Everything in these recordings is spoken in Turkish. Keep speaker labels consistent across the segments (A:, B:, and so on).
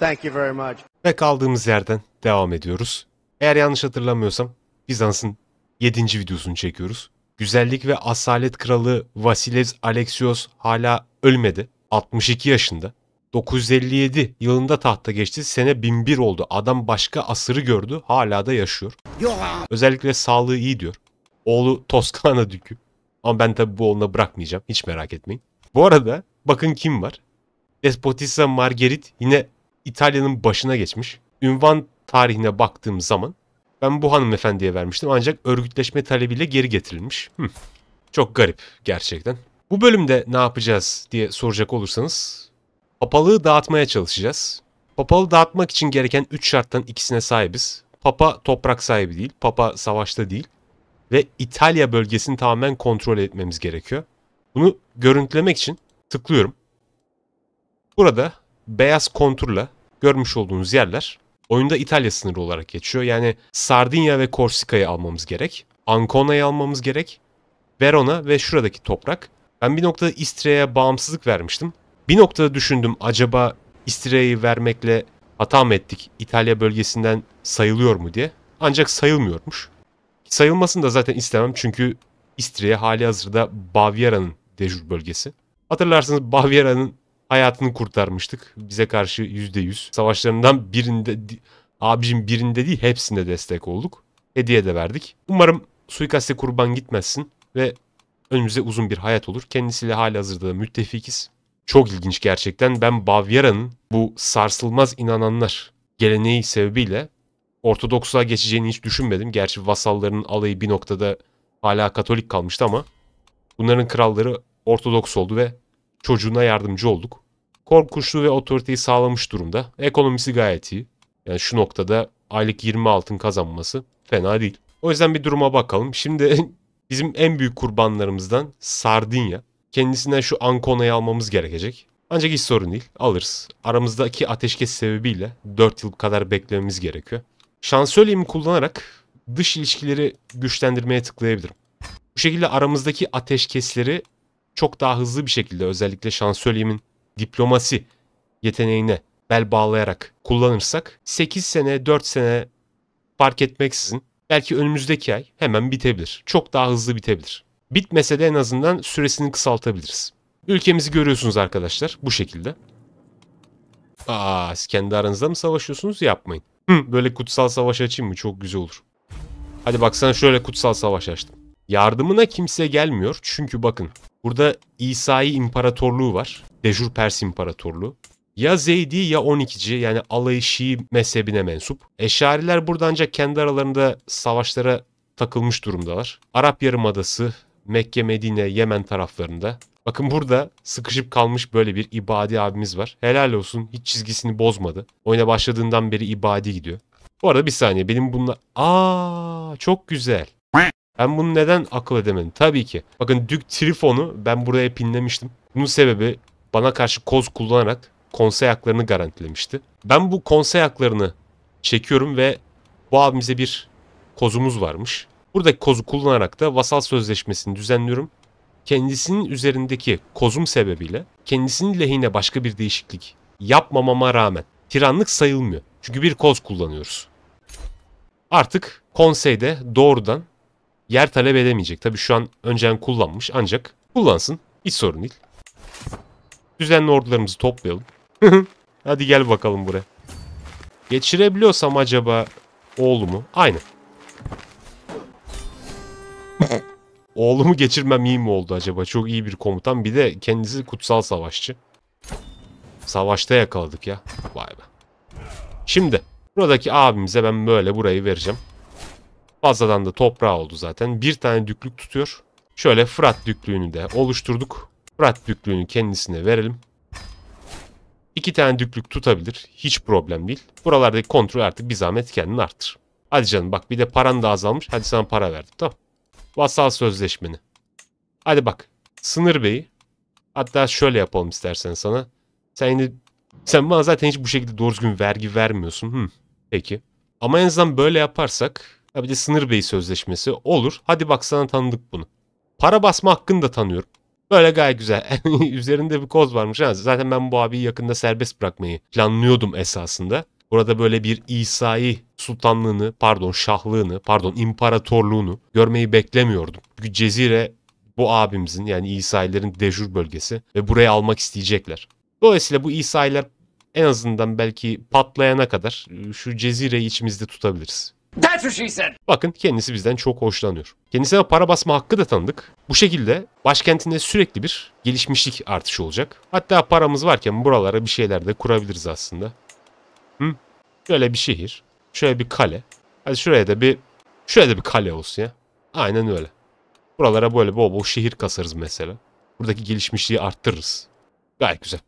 A: Thank you very much. Ve kaldığımız yerden devam ediyoruz. Eğer yanlış hatırlamıyorsam Bizans'ın 7. videosunu çekiyoruz. Güzellik ve asalet kralı Vasiles Alexios hala ölmedi. 62 yaşında. 957 yılında tahta geçti. Sene 1001 oldu. Adam başka asırı gördü. Hala da yaşıyor. Özellikle sağlığı iyi diyor. Oğlu Toskana dükü. Ama ben tabii bu oğluna bırakmayacağım. Hiç merak etmeyin. Bu arada bakın kim var. Despotisa Margerit yine İtalya'nın başına geçmiş. Ünvan tarihine baktığım zaman ben bu hanımefendiye vermiştim ancak örgütleşme talebiyle geri getirilmiş. Hmm. Çok garip gerçekten. Bu bölümde ne yapacağız diye soracak olursanız papalığı dağıtmaya çalışacağız. Papalığı dağıtmak için gereken 3 şarttan ikisine sahibiz. Papa toprak sahibi değil, papa savaşta değil ve İtalya bölgesini tamamen kontrol etmemiz gerekiyor. Bunu görüntülemek için tıklıyorum. Burada beyaz konturla görmüş olduğunuz yerler oyunda İtalya sınırı olarak geçiyor. Yani Sardinya ve Korsika'yı almamız gerek. Ancona'yı almamız gerek. Verona ve şuradaki toprak. Ben bir noktada İstria'ya bağımsızlık vermiştim. Bir noktada düşündüm acaba İstria'yı vermekle hata mı ettik? İtalya bölgesinden sayılıyor mu diye. Ancak sayılmıyormuş. Sayılmasını da zaten istemem çünkü İstria hali hazırda Bavyera'nın dejur bölgesi. Hatırlarsınız Bavyera'nın hayatını kurtarmıştık. Bize karşı %100. Savaşlarından birinde, abicim birinde değil hepsinde destek olduk. Hediye de verdik. Umarım suikaste kurban gitmezsin ve önümüze uzun bir hayat olur. Kendisiyle hali hazırda müttefikiz. Çok ilginç gerçekten. Ben Bavyera'nın bu sarsılmaz inananlar geleneği sebebiyle Ortodoksluğa geçeceğini hiç düşünmedim. Gerçi vasallarının alayı bir noktada hala Katolik kalmıştı ama bunların kralları Ortodoks oldu ve çocuğuna yardımcı olduk. Korkuşlu ve otoriteyi sağlamış durumda. Ekonomisi gayet iyi. Yani şu noktada aylık 20 altın kazanması fena değil. O yüzden bir duruma bakalım. Şimdi bizim en büyük kurbanlarımızdan Sardinya. Kendisinden şu Ancona'yı almamız gerekecek. Ancak hiç sorun değil. Alırız. Aramızdaki ateşkes sebebiyle 4 yıl kadar beklememiz gerekiyor. Şansölyemi kullanarak dış ilişkileri güçlendirmeye tıklayabilirim. Bu şekilde aramızdaki ateşkesleri çok daha hızlı bir şekilde özellikle şansölyemin diplomasi yeteneğine bel bağlayarak kullanırsak 8 sene 4 sene fark etmeksizin belki önümüzdeki ay hemen bitebilir. Çok daha hızlı bitebilir. Bitmese de en azından süresini kısaltabiliriz. Ülkemizi görüyorsunuz arkadaşlar bu şekilde. Aa siz kendi aranızda mı savaşıyorsunuz? Yapmayın. Hı, böyle kutsal savaş açayım mı? Çok güzel olur. Hadi baksana şöyle kutsal savaş açtım. Yardımına kimse gelmiyor çünkü bakın Burada İsa'yı İmparatorluğu var. Dejur Pers İmparatorluğu. Ya Zeydi ya 12'ci yani alayı Şii mezhebine mensup. Eşariler burada ancak kendi aralarında savaşlara takılmış durumdalar. Arap Yarımadası, Mekke, Medine, Yemen taraflarında. Bakın burada sıkışıp kalmış böyle bir ibadi abimiz var. Helal olsun hiç çizgisini bozmadı. Oyuna başladığından beri ibadi gidiyor. Bu arada bir saniye benim bununla... Aa çok güzel. Ben bunu neden akıl edemedim? Tabii ki. Bakın Dük Trifon'u ben buraya pinlemiştim. Bunun sebebi bana karşı koz kullanarak konsey haklarını garantilemişti. Ben bu konsey haklarını çekiyorum ve bu abimize bir kozumuz varmış. Buradaki kozu kullanarak da vasal sözleşmesini düzenliyorum. Kendisinin üzerindeki kozum sebebiyle kendisinin lehine başka bir değişiklik yapmamama rağmen tiranlık sayılmıyor. Çünkü bir koz kullanıyoruz. Artık konseyde doğrudan yer talep edemeyecek. Tabii şu an önceden kullanmış ancak kullansın. Hiç sorun değil. Düzenli ordularımızı toplayalım. Hadi gel bakalım buraya. Geçirebiliyorsam acaba oğlumu? Aynen. oğlumu geçirmem iyi mi oldu acaba? Çok iyi bir komutan. Bir de kendisi kutsal savaşçı. Savaşta yakaladık ya. Vay be. Şimdi buradaki abimize ben böyle burayı vereceğim. Fazladan da toprağı oldu zaten. Bir tane düklük tutuyor. Şöyle Fırat düklüğünü de oluşturduk. Fırat düklüğünü kendisine verelim. İki tane düklük tutabilir. Hiç problem değil. Buralardaki kontrol artık bir zahmet kendini arttır. Hadi canım bak bir de paran da azalmış. Hadi sana para verdim tamam. Vassal sözleşmeni. Hadi bak. Sınır beyi. Hatta şöyle yapalım istersen sana. Sen yine, sen bana zaten hiç bu şekilde doğru düzgün vergi vermiyorsun. Hmm, peki. Ama en azından böyle yaparsak Ha bir de sınır beyi sözleşmesi. Olur. Hadi bak sana tanıdık bunu. Para basma hakkını da tanıyorum. Böyle gayet güzel. Üzerinde bir koz varmış. Yani zaten ben bu abiyi yakında serbest bırakmayı planlıyordum esasında. Burada böyle bir İsa'yı sultanlığını, pardon şahlığını, pardon imparatorluğunu görmeyi beklemiyordum. Çünkü Cezire bu abimizin yani İsa'yların dejur bölgesi ve burayı almak isteyecekler. Dolayısıyla bu İsa'ylar en azından belki patlayana kadar e, şu cezireyi içimizde tutabiliriz. That's what she said. Bakın kendisi bizden çok hoşlanıyor. Kendisine para basma hakkı da tanıdık. Bu şekilde başkentinde sürekli bir gelişmişlik artışı olacak. Hatta paramız varken buralara bir şeyler de kurabiliriz aslında. Hı? Şöyle bir şehir. Şöyle bir kale. Hadi şuraya da bir şuraya da bir kale olsun ya. Aynen öyle. Buralara böyle bol bol şehir kasarız mesela. Buradaki gelişmişliği arttırırız. Gayet güzel.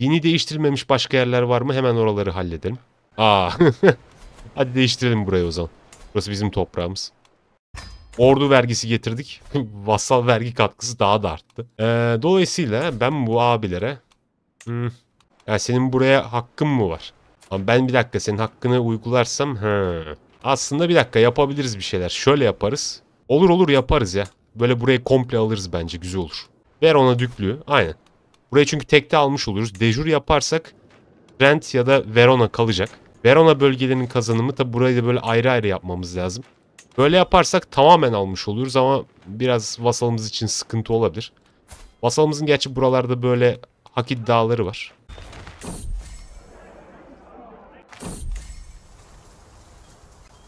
A: Dini değiştirilmemiş başka yerler var mı? Hemen oraları halledelim. Aa. Hadi değiştirelim burayı o zaman. Burası bizim toprağımız. Ordu vergisi getirdik. Vassal vergi katkısı daha da arttı. Ee, dolayısıyla ben bu abilere... Hmm, yani senin buraya hakkın mı var? Ama ben bir dakika senin hakkını uygularsam... He. Aslında bir dakika yapabiliriz bir şeyler. Şöyle yaparız. Olur olur yaparız ya. Böyle burayı komple alırız bence güzel olur. Ver ona düklüğü. Aynen. Burayı çünkü tekte almış oluruz. Dejur yaparsak Trent ya da Verona kalacak. Verona bölgelerinin kazanımı tabi burayı da böyle ayrı ayrı yapmamız lazım. Böyle yaparsak tamamen almış oluruz ama biraz vasalımız için sıkıntı olabilir. Vasalımızın gerçi buralarda böyle hak iddiaları var.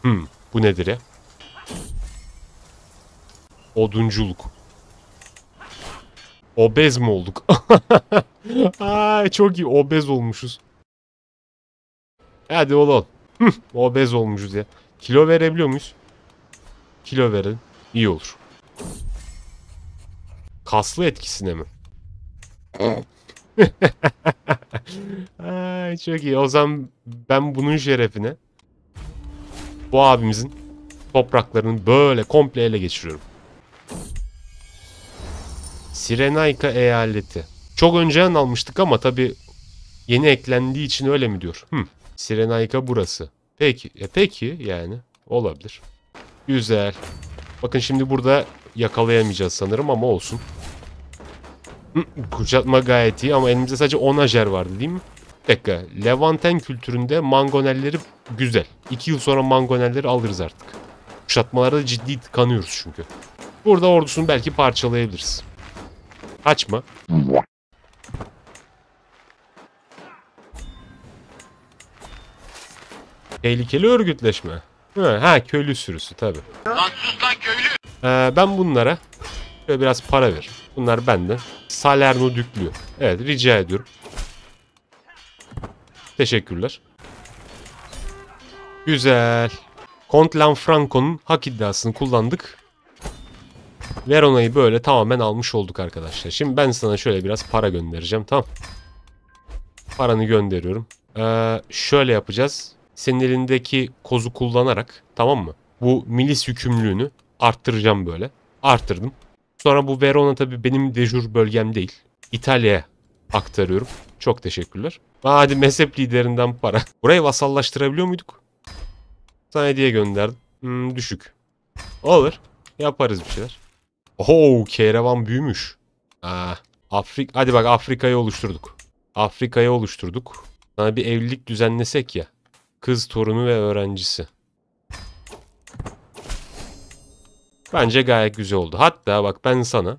A: Hmm, bu nedir ya? Odunculuk. Obez mi olduk? Ay, çok iyi obez olmuşuz. Hadi oğlum. bez olmuşuz ya. Kilo verebiliyor muyuz? Kilo verin. İyi olur. Kaslı etkisine mi? Ay, çok iyi. O zaman ben bunun şerefine bu abimizin topraklarını böyle komple ele geçiriyorum. Sirenaika eyaleti. Çok önceden almıştık ama tabi yeni eklendiği için öyle mi diyor. Hmm. Sirenayka burası. Peki. E peki yani. Olabilir. Güzel. Bakın şimdi burada yakalayamayacağız sanırım ama olsun. Kuşatma gayet iyi ama elimizde sadece 10 ajer vardı değil mi? Bir dakika. Levanten kültüründe mangonelleri güzel. 2 yıl sonra mangonelleri alırız artık. Kuşatmalarda ciddi tıkanıyoruz çünkü. Burada ordusunu belki parçalayabiliriz. Kaçma. Tehlikeli örgütleşme. Ha, köylü sürüsü tabi. Lan köylü. Ee, ben bunlara şöyle biraz para ver. Bunlar bende. Salerno düklü. Evet rica ediyorum. Teşekkürler. Güzel. Kont Lanfranco'nun hak iddiasını kullandık. Verona'yı böyle tamamen almış olduk arkadaşlar. Şimdi ben sana şöyle biraz para göndereceğim. Tamam. Paranı gönderiyorum. Ee, şöyle yapacağız senin elindeki kozu kullanarak tamam mı? Bu milis yükümlülüğünü arttıracağım böyle. Arttırdım. Sonra bu Verona tabii benim dejur bölgem değil. İtalya'ya aktarıyorum. Çok teşekkürler. Hadi mezhep liderinden para. Burayı vasallaştırabiliyor muyduk? Sana hediye gönderdim. Hmm, düşük. Olur. Yaparız bir şeyler. Oh, kerevan büyümüş. Aa, Afrik Hadi bak Afrika'yı oluşturduk. Afrika'yı oluşturduk. Sana bir evlilik düzenlesek ya. Kız torunu ve öğrencisi. Bence gayet güzel oldu. Hatta bak ben sana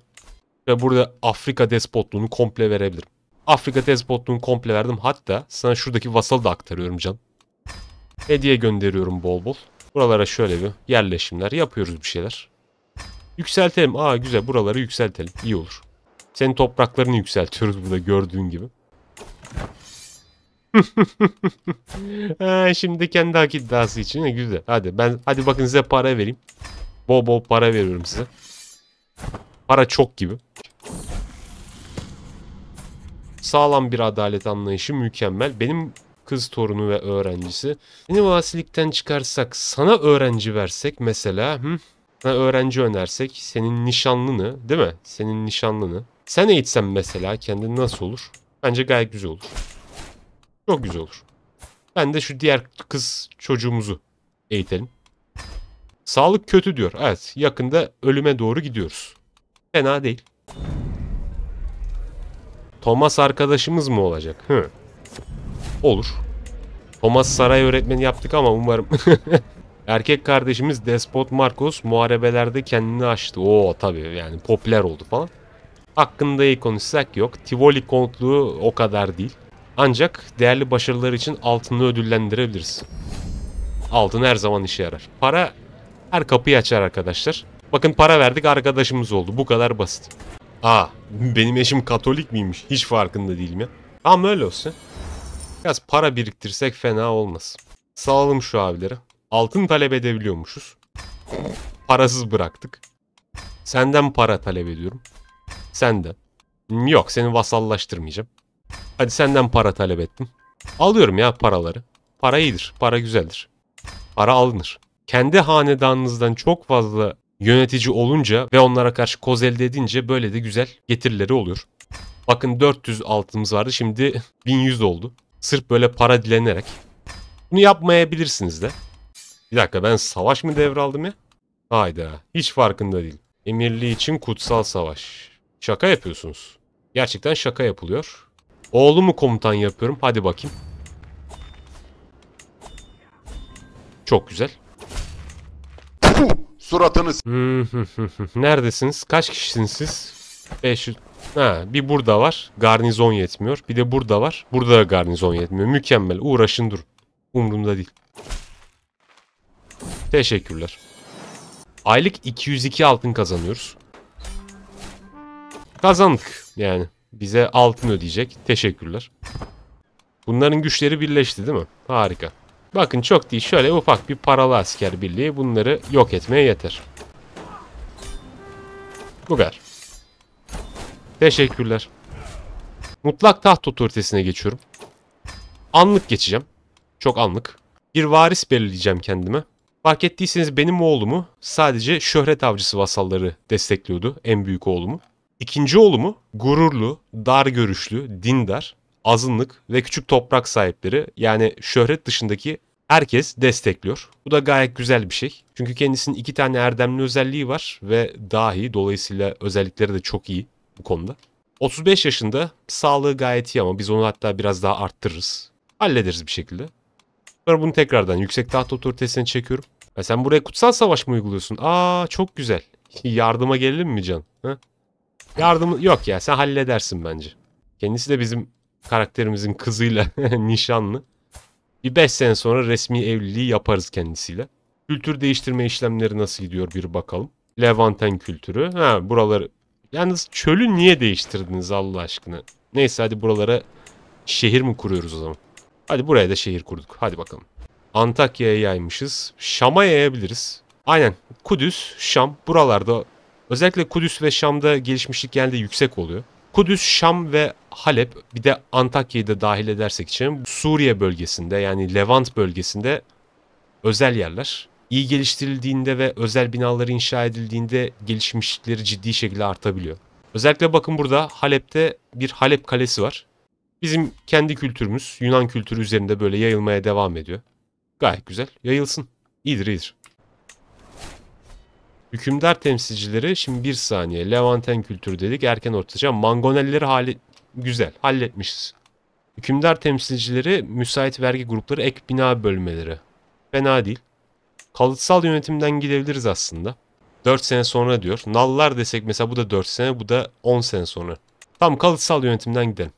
A: ve burada Afrika despotluğunu komple verebilirim. Afrika despotluğunu komple verdim. Hatta sana şuradaki vasalı da aktarıyorum can. Hediye gönderiyorum bol bol. Buralara şöyle bir yerleşimler yapıyoruz bir şeyler. Yükseltelim. Aa güzel buraları yükseltelim. İyi olur. Senin topraklarını yükseltiyoruz burada gördüğün gibi. ha, şimdi kendi hak iddiası için güzel. Hadi ben hadi bakın size para vereyim. Bol bol para veriyorum size. Para çok gibi. Sağlam bir adalet anlayışı mükemmel. Benim kız torunu ve öğrencisi. Seni vasilikten çıkarsak sana öğrenci versek mesela. Hı? Sana öğrenci önersek senin nişanlını değil mi? Senin nişanlını. Sen eğitsen mesela kendin nasıl olur? Bence gayet güzel olur. Çok güzel olur. Ben de şu diğer kız çocuğumuzu eğitelim. Sağlık kötü diyor. Evet yakında ölüme doğru gidiyoruz. Fena değil. Thomas arkadaşımız mı olacak? Hı. Olur. Thomas saray öğretmeni yaptık ama umarım. Erkek kardeşimiz Despot Marcos muharebelerde kendini açtı. Oo tabii yani popüler oldu falan. Hakkında iyi konuşsak yok. Tivoli kontluğu o kadar değil. Ancak değerli başarılar için altını ödüllendirebiliriz. Altın her zaman işe yarar. Para her kapıyı açar arkadaşlar. Bakın para verdik arkadaşımız oldu. Bu kadar basit. Aa benim eşim katolik miymiş? Hiç farkında değilim ya. Tamam öyle olsun. Biraz para biriktirsek fena olmaz. Sağalım şu abilere. Altın talep edebiliyormuşuz. Parasız bıraktık. Senden para talep ediyorum. Senden. Yok seni vasallaştırmayacağım. Hadi senden para talep ettim. Alıyorum ya paraları. Para iyidir. Para güzeldir. Para alınır. Kendi hanedanınızdan çok fazla yönetici olunca ve onlara karşı koz elde edince böyle de güzel getirileri oluyor. Bakın 400 altımız vardı şimdi 1100 oldu. Sırf böyle para dilenerek. Bunu yapmayabilirsiniz de. Bir dakika ben savaş mı devraldım ya? Hayda hiç farkında değil. Emirliği için kutsal savaş. Şaka yapıyorsunuz. Gerçekten şaka yapılıyor. Oğlumu komutan yapıyorum. Hadi bakayım. Çok güzel. Suratınız. Neredesiniz? Kaç kişisiniz siz? 500. Ha, bir burada var. Garnizon yetmiyor. Bir de burada var. Burada da garnizon yetmiyor. Mükemmel. Uğraşın dur. Umurumda değil. Teşekkürler. Aylık 202 altın kazanıyoruz. Kazandık yani. Bize altın ödeyecek. Teşekkürler. Bunların güçleri birleşti değil mi? Harika. Bakın çok değil şöyle ufak bir paralı asker birliği bunları yok etmeye yeter. Bu kadar. Teşekkürler. Mutlak taht otoritesine geçiyorum. Anlık geçeceğim. Çok anlık. Bir varis belirleyeceğim kendime. Fark ettiyseniz benim oğlumu sadece şöhret avcısı vasalları destekliyordu. En büyük oğlumu. İkinci oğlumu gururlu, dar görüşlü, dindar, azınlık ve küçük toprak sahipleri yani şöhret dışındaki herkes destekliyor. Bu da gayet güzel bir şey. Çünkü kendisinin iki tane erdemli özelliği var ve dahi dolayısıyla özellikleri de çok iyi bu konuda. 35 yaşında sağlığı gayet iyi ama biz onu hatta biraz daha arttırırız. Hallederiz bir şekilde. Sonra bunu tekrardan yüksek taht otoritesine çekiyorum. Ya sen buraya kutsal savaş mı uyguluyorsun? Aa çok güzel. Yardıma gelelim mi Can? Ha? Yardım yok ya sen halledersin bence. Kendisi de bizim karakterimizin kızıyla nişanlı. Bir 5 sene sonra resmi evliliği yaparız kendisiyle. Kültür değiştirme işlemleri nasıl gidiyor bir bakalım. Levanten kültürü. Ha buraları. Yalnız çölü niye değiştirdiniz Allah aşkına? Neyse hadi buralara şehir mi kuruyoruz o zaman? Hadi buraya da şehir kurduk. Hadi bakalım. Antakya'ya yaymışız. Şam'a yayabiliriz. Aynen. Kudüs, Şam buralarda Özellikle Kudüs ve Şam'da gelişmişlik genelde yüksek oluyor. Kudüs, Şam ve Halep bir de Antakya'yı da dahil edersek için Suriye bölgesinde yani Levant bölgesinde özel yerler. İyi geliştirildiğinde ve özel binalar inşa edildiğinde gelişmişlikleri ciddi şekilde artabiliyor. Özellikle bakın burada Halep'te bir Halep Kalesi var. Bizim kendi kültürümüz Yunan kültürü üzerinde böyle yayılmaya devam ediyor. Gayet güzel. Yayılsın. İyidir iyidir. Hükümdar temsilcileri şimdi bir saniye. Levanten kültürü dedik. Erken ortaca. Mangonelleri hali güzel. Halletmişiz. Hükümdar temsilcileri müsait vergi grupları ek bina bölmeleri. Fena değil. Kalıtsal yönetimden gidebiliriz aslında. 4 sene sonra diyor. Nallar desek mesela bu da 4 sene bu da 10 sene sonra. Tam kalıtsal yönetimden gidelim.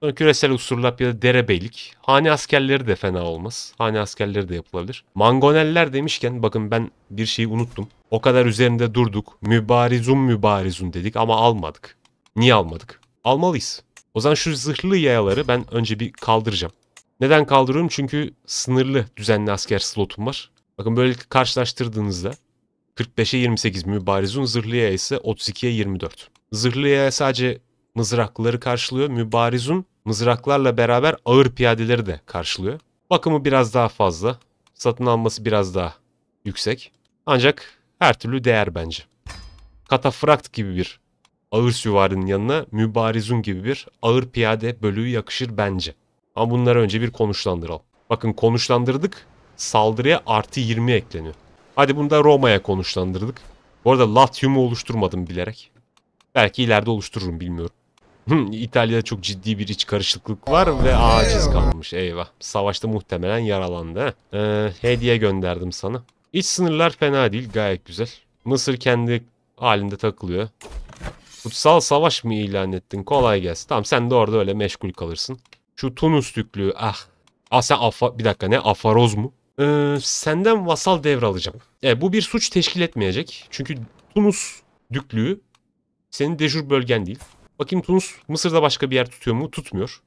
A: Sonra küresel usurlap ya da derebeylik. Hane askerleri de fena olmaz. Hane askerleri de yapılabilir. Mangoneller demişken bakın ben bir şeyi unuttum. O kadar üzerinde durduk. Mübarizun mübarizun dedik ama almadık. Niye almadık? Almalıyız. O zaman şu zırhlı yayaları ben önce bir kaldıracağım. Neden kaldırıyorum? Çünkü sınırlı düzenli asker slotum var. Bakın böyle karşılaştırdığınızda 45'e 28 mübarizun zırhlı yaya ise 32'ye 24. Zırhlı yaya sadece mızraklıları karşılıyor. Mübarizun mızraklarla beraber ağır piyadeleri de karşılıyor. Bakımı biraz daha fazla. Satın alması biraz daha yüksek. Ancak her türlü değer bence. Katafrakt gibi bir ağır süvarinin yanına mübarizun gibi bir ağır piyade bölüğü yakışır bence. Ama bunları önce bir konuşlandıralım. Bakın konuşlandırdık. Saldırıya artı 20 ekleniyor. Hadi bunu da Roma'ya konuşlandırdık. Bu arada Latium'u oluşturmadım bilerek. Belki ileride oluştururum bilmiyorum. İtalya'da çok ciddi bir iç karışıklık var ve aciz kalmış. Eyvah. Savaşta muhtemelen yaralandı. Ee, hediye gönderdim sana. İç sınırlar fena değil. Gayet güzel. Mısır kendi halinde takılıyor. Kutsal savaş mı ilan ettin? Kolay gelsin. Tamam sen de orada öyle meşgul kalırsın. Şu Tunus tüklüğü. Ah. Ah sen afa... Bir dakika ne? Afaroz mu? Ee, senden vasal devralacağım. E, bu bir suç teşkil etmeyecek. Çünkü Tunus düklüğü senin dejur bölgen değil. Bakayım Tunus Mısır'da başka bir yer tutuyor mu? Tutmuyor.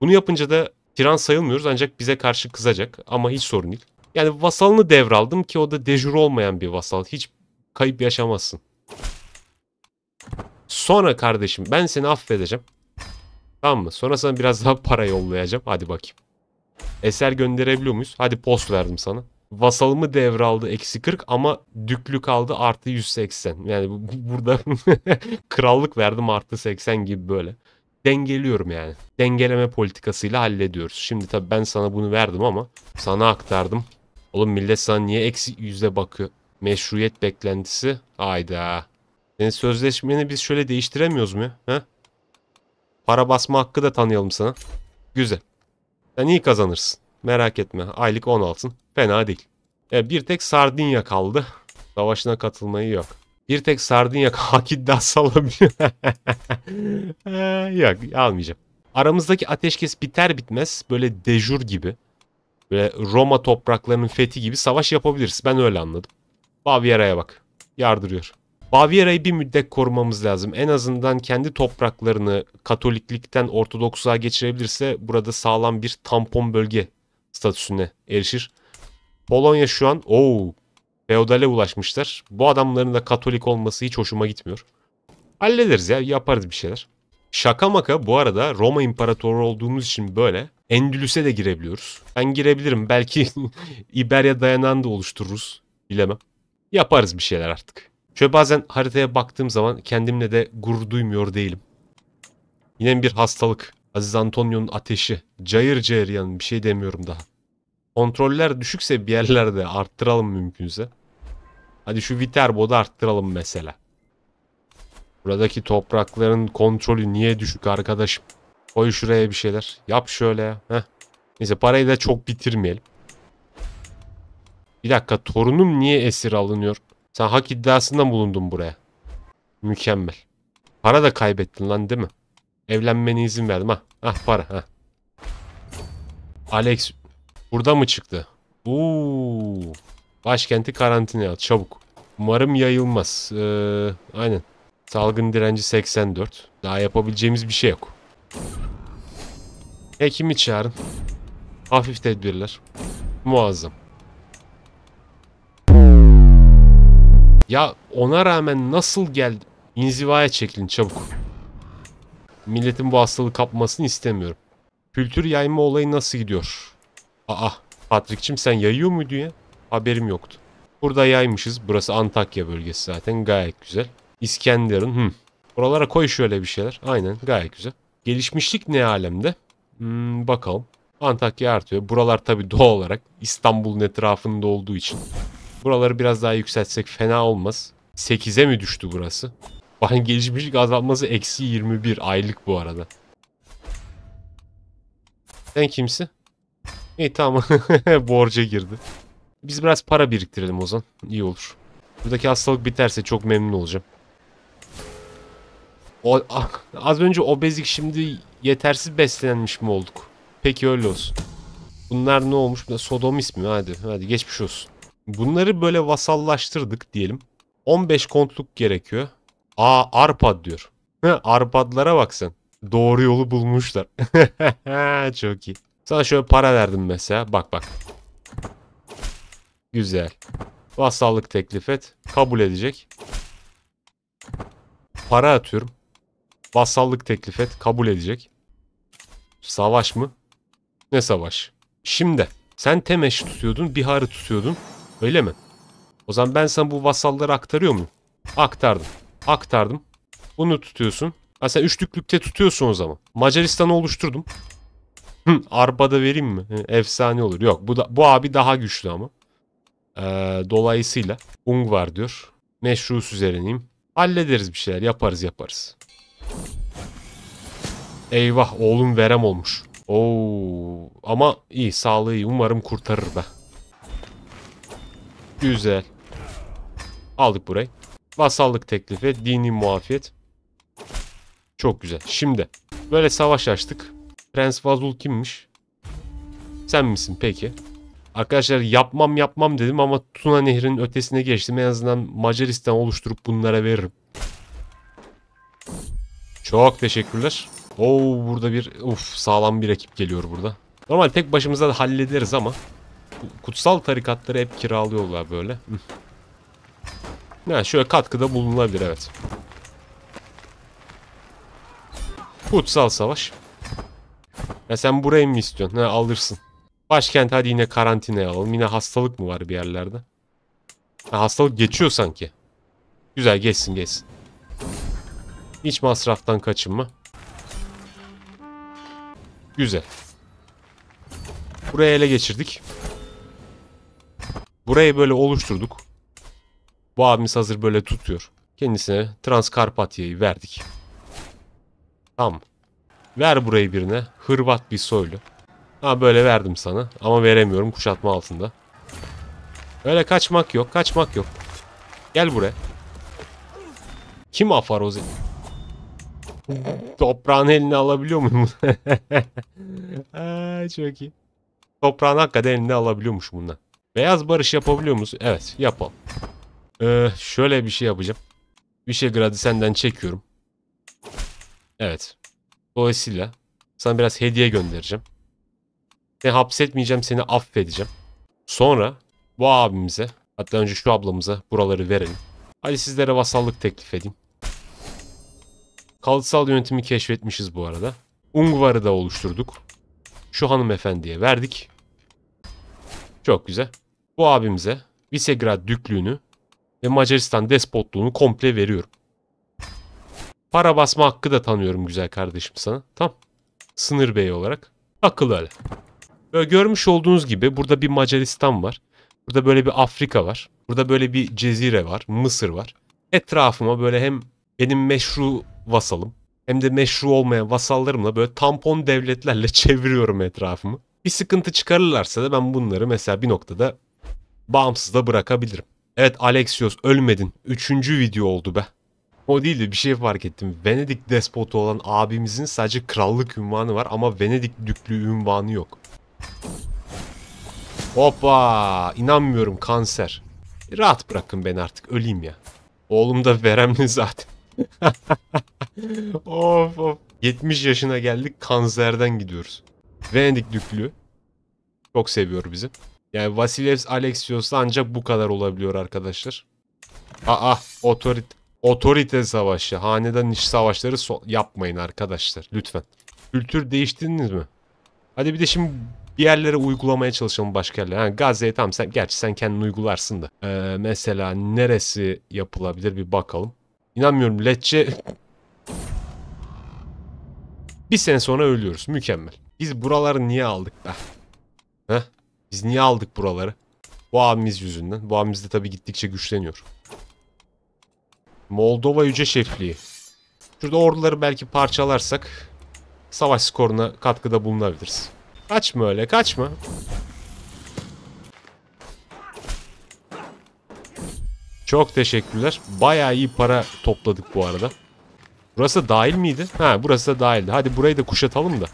A: Bunu yapınca da tiran sayılmıyoruz ancak bize karşı kızacak ama hiç sorun değil. Yani vasalını devraldım ki o da dejur olmayan bir vasal. Hiç kayıp yaşamazsın. Sonra kardeşim ben seni affedeceğim. Tamam mı? Sonra sana biraz daha para yollayacağım. Hadi bakayım. Eser gönderebiliyor muyuz? Hadi post verdim sana vasalımı devraldı eksi 40 ama düklü kaldı artı 180. Yani burada krallık verdim artı 80 gibi böyle. Dengeliyorum yani. Dengeleme politikasıyla hallediyoruz. Şimdi tabii ben sana bunu verdim ama sana aktardım. Oğlum millet sana niye eksi yüzde bakıyor? Meşruiyet beklentisi. Ayda. Senin sözleşmeni biz şöyle değiştiremiyoruz mu? Ha? Para basma hakkı da tanıyalım sana. Güzel. Sen iyi kazanırsın. Merak etme. Aylık 10 altın. Fena değil. Yani bir tek Sardinya kaldı. Savaşına katılmayı yok. Bir tek Sardinya hak iddiası alabiliyor. yok almayacağım. Aramızdaki ateşkes biter bitmez böyle dejur gibi böyle Roma topraklarının fethi gibi savaş yapabiliriz. Ben öyle anladım. Baviera'ya bak. Yardırıyor. Baviera'yı bir müddet korumamız lazım. En azından kendi topraklarını Katoliklikten Ortodoksluğa geçirebilirse burada sağlam bir tampon bölge statüsüne erişir. Polonya şu an o, feodale ulaşmışlar. Bu adamların da Katolik olması hiç hoşuma gitmiyor. Hallederiz ya yaparız bir şeyler. Şaka maka bu arada Roma İmparatoru olduğumuz için böyle Endülüs'e de girebiliyoruz. Ben girebilirim belki İberya dayanan da oluştururuz bilemem. Yaparız bir şeyler artık. Şöyle bazen haritaya baktığım zaman kendimle de gurur duymuyor değilim. Yine bir hastalık. Aziz Antonio'nun ateşi. Cayır cayır yanın bir şey demiyorum daha. Kontroller düşükse bir yerlerde arttıralım mümkünse. Hadi şu Viterbo'da arttıralım mesela. Buradaki toprakların kontrolü niye düşük arkadaşım? Koy şuraya bir şeyler. Yap şöyle ya. Heh. Neyse parayı da çok bitirmeyelim. Bir dakika torunum niye esir alınıyor? Sen hak iddiasında bulundun buraya. Mükemmel. Para da kaybettin lan değil mi? Evlenmene izin verdim ha. Ah para ha. Alex Burada mı çıktı? Oo. Başkenti karantinaya al çabuk. Umarım yayılmaz. Ee, aynen. Salgın direnci 84. Daha yapabileceğimiz bir şey yok. Hekimi çağırın. Hafif tedbirler. Muazzam. Ya ona rağmen nasıl geldi? İnzivaya çekilin çabuk. Milletin bu hastalığı kapmasını istemiyorum. Kültür yayma olayı nasıl gidiyor? Aa Patrik'çim sen yayıyor muydu ya? Haberim yoktu. Burada yaymışız. Burası Antakya bölgesi zaten gayet güzel. İskenderun. Hmm. Buralara koy şöyle bir şeyler. Aynen gayet güzel. Gelişmişlik ne alemde? Hmm, bakalım. Antakya artıyor. Buralar tabii doğal olarak İstanbul'un etrafında olduğu için. Buraları biraz daha yükseltsek fena olmaz. 8'e mi düştü burası? Bahan gelişmişlik azalması eksi 21 aylık bu arada. Sen kimsin? İyi tamam. Borca girdi. Biz biraz para biriktirelim zaman İyi olur. Buradaki hastalık biterse çok memnun olacağım. O, ah, az önce obezik şimdi yetersiz beslenmiş mi olduk? Peki öyle olsun. Bunlar ne olmuş? Sodom ismi hadi. Hadi geçmiş olsun. Bunları böyle vasallaştırdık diyelim. 15 kontluk gerekiyor. Aa Arpad diyor. Arpadlara bak sen. Doğru yolu bulmuşlar. Çok iyi. Sana şöyle para verdim mesela. Bak bak. Güzel. Vasallık teklif et. Kabul edecek. Para atıyorum. Vasallık teklif et. Kabul edecek. Savaş mı? Ne savaş? Şimdi sen Temeş tutuyordun, Bihar'ı tutuyordun. Öyle mi? O zaman ben sana bu vasalları aktarıyor muyum? Aktardım. Aktardım. Bunu tutuyorsun. Ha sen üçlüklükte tutuyorsun o zaman. Macaristan'ı oluşturdum. Arpa da vereyim mi? Ee, efsane olur. Yok bu, da, bu abi daha güçlü ama. Ee, dolayısıyla Ung var diyor. Meşrus üzerineyim. Hallederiz bir şeyler yaparız yaparız. Eyvah oğlum verem olmuş. Oo ama iyi sağlığı iyi. Umarım kurtarır da. Güzel. Aldık burayı. Vasallık teklifi, dini muafiyet. Çok güzel. Şimdi böyle savaş açtık. Prens Vazul kimmiş? Sen misin peki? Arkadaşlar yapmam yapmam dedim ama Tuna Nehri'nin ötesine geçtim. En azından Macaristan oluşturup bunlara veririm. Çok teşekkürler. Oo burada bir uf sağlam bir ekip geliyor burada. Normal tek başımıza da hallederiz ama kutsal tarikatları hep kiralıyorlar böyle. Yani şöyle katkıda bulunabilir evet. Kutsal savaş. Ya sen burayı mı istiyorsun? Ha alırsın. Başkent hadi yine karantinaya alalım. Yine hastalık mı var bir yerlerde? Ha, hastalık geçiyor sanki. Güzel geçsin geçsin. Hiç masraftan kaçınma. Güzel. Burayı ele geçirdik. Burayı böyle oluşturduk. Bu abimiz hazır böyle tutuyor. Kendisine Transkarpatya'yı verdik. Tamam Ver burayı birine. Hırvat bir soylu. Ha böyle verdim sana. Ama veremiyorum kuşatma altında. Öyle kaçmak yok. Kaçmak yok. Gel buraya. Kim afar o zil? Toprağın eline alabiliyor muyum? Aa, çok iyi. Toprağın hakikaten elini alabiliyormuş bundan. Beyaz barış yapabiliyor musun? Evet yapalım. Ee, şöyle bir şey yapacağım. Bir şey gradi senden çekiyorum. Evet. Dolayısıyla sana biraz hediye göndereceğim. Seni hapsetmeyeceğim, seni affedeceğim. Sonra bu abimize, hatta önce şu ablamıza buraları verelim. Hadi sizlere vasallık teklif edeyim. Kalıtsal yönetimi keşfetmişiz bu arada. Ungvar'ı da oluşturduk. Şu hanımefendiye verdik. Çok güzel. Bu abimize Visegrad Düklüğünü ve Macaristan despotluğunu komple veriyorum para basma hakkı da tanıyorum güzel kardeşim sana. Tam sınır bey olarak. Akıl öyle. Böyle görmüş olduğunuz gibi burada bir Macaristan var. Burada böyle bir Afrika var. Burada böyle bir cezire var. Mısır var. Etrafıma böyle hem benim meşru vasalım hem de meşru olmayan vasallarımla böyle tampon devletlerle çeviriyorum etrafımı. Bir sıkıntı çıkarırlarsa da ben bunları mesela bir noktada bağımsız da bırakabilirim. Evet Alexios ölmedin. Üçüncü video oldu be. O değil de bir şey fark ettim. Venedik despotu olan abimizin sadece krallık ünvanı var ama Venedik düklü ünvanı yok. Hoppa! inanmıyorum kanser. Rahat bırakın ben artık öleyim ya. Oğlum da veremli zaten. of of. 70 yaşına geldik kanserden gidiyoruz. Venedik düklü. Çok seviyor bizi. Yani Vasilevs Alexios ancak bu kadar olabiliyor arkadaşlar. Aa otorite. Otorite savaşı, hanedan iş savaşları so yapmayın arkadaşlar lütfen. Kültür değiştirdiniz mi? Hadi bir de şimdi bir yerlere uygulamaya çalışalım başka yerlere. Yani Gazze'ye tamam sen, gerçi sen kendini uygularsın da. Ee, mesela neresi yapılabilir bir bakalım. İnanmıyorum Lecce... bir sene sonra ölüyoruz. Mükemmel. Biz buraları niye aldık be? Ah. Heh. Biz niye aldık buraları? Bu abimiz yüzünden. Bu abimiz de tabii gittikçe güçleniyor. Moldova Yüce Şefliği. Şurada orduları belki parçalarsak savaş skoruna katkıda bulunabiliriz. Kaçma öyle kaçma. Çok teşekkürler. Baya iyi para topladık bu arada. Burası dahil miydi? Ha burası da dahildi. Hadi burayı da kuşatalım da.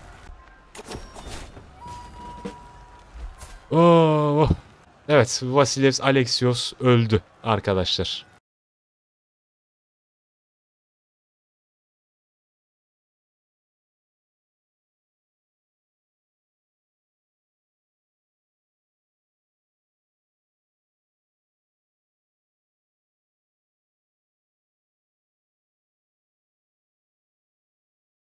A: Oh. Evet Vasilievs Alexios öldü arkadaşlar.